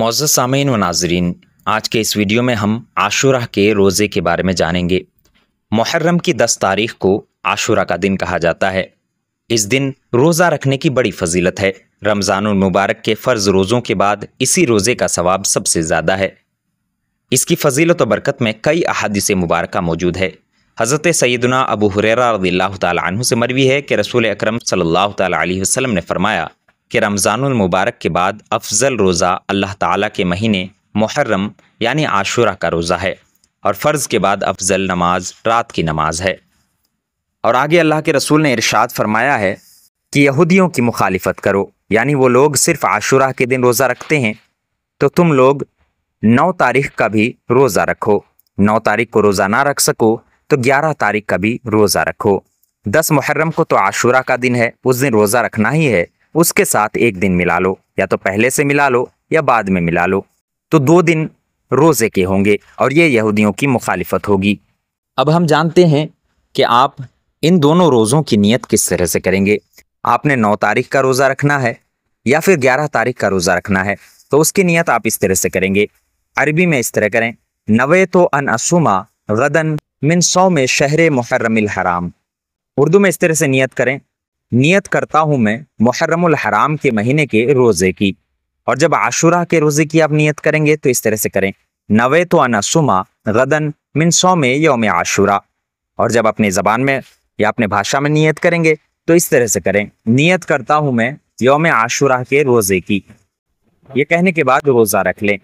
Moz सामीन व नाजरीन आज के इस वीडियो में हम आशुरा के रोज़े के बारे में जानेंगे मुहर्रम की दस तारीख को आशुरा का दिन कहा जाता है इस दिन रोज़ा रखने की बड़ी फजीलत है रमज़ानमबारक के फ़र्ज़ रोज़ों के बाद इसी रोज़े का सवाब सबसे ज़्यादा है इसकी फजीलत व बरकत में कई अहादिस मुबारक मौजूद है हज़रत सैदना अबू हुररा रजील्ला तु से मरवी है कि रसूल अक्रम सल्ला वसम ने फ़रमाया कि रमज़ानमबारक के बाद अफजल रोज़ा अल्लाह ताला के महीने मुहर्रम यानी आशुरा का रोज़ा है और फ़र्ज़ के बाद अफजल नमाज रात की नमाज है और आगे अल्लाह के रसूल ने इरशाद फरमाया है कि यहूदियों की मुखालफत करो यानी वो लोग सिर्फ़ आशुरा के दिन रोज़ा रखते हैं तो तुम लोग नौ तारीख का भी रोज़ा रखो नौ तारीख को रोज़ा ना रख सको तो ग्यारह तारीख का भी रोज़ा रखो दस मुहर्रम को तो आशुरा का दिन है उस दिन रोज़ा रखना ही है उसके साथ एक दिन मिला लो या तो पहले से मिला लो या बाद में मिला लो तो दो दिन रोज़े के होंगे और ये यहूदियों की मुखालिफत होगी अब हम जानते हैं कि आप इन दोनों रोज़ों की नीयत किस तरह से करेंगे आपने नौ तारीख का रोज़ा रखना है या फिर ग्यारह तारीख का रोज़ा रखना है तो उसकी नीयत आप इस तरह से करेंगे अरबी में इस तरह करें नवे तो अन असुमा गदन मिन सौ में शहर मुहर्रमिल हराम उर्दू में इस तरह से नीयत करें नियत करता हूँ मैं मुहर्रमुल हराम के महीने के रोज़े की और जब आशुरा के रोज़े की आप नियत करेंगे तो इस तरह से करें नवे तो अना सुमा गदन मिन सौ में योम आशुरा और जब अपनी ज़बान में या अपने भाषा में नियत करेंगे तो इस तरह से करें नियत करता हूँ मैं योम आशुरा के रोज़े की ये कहने के बाद रोज़ा रख लें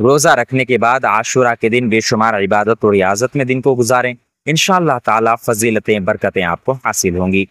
रोज़ा रखने के बाद आशुरा के दिन बेशुमार इबादत और रियाजत में दिन को गुजारें इनशाला ताला फजीलतें बरकतें आपको हासिल होंगी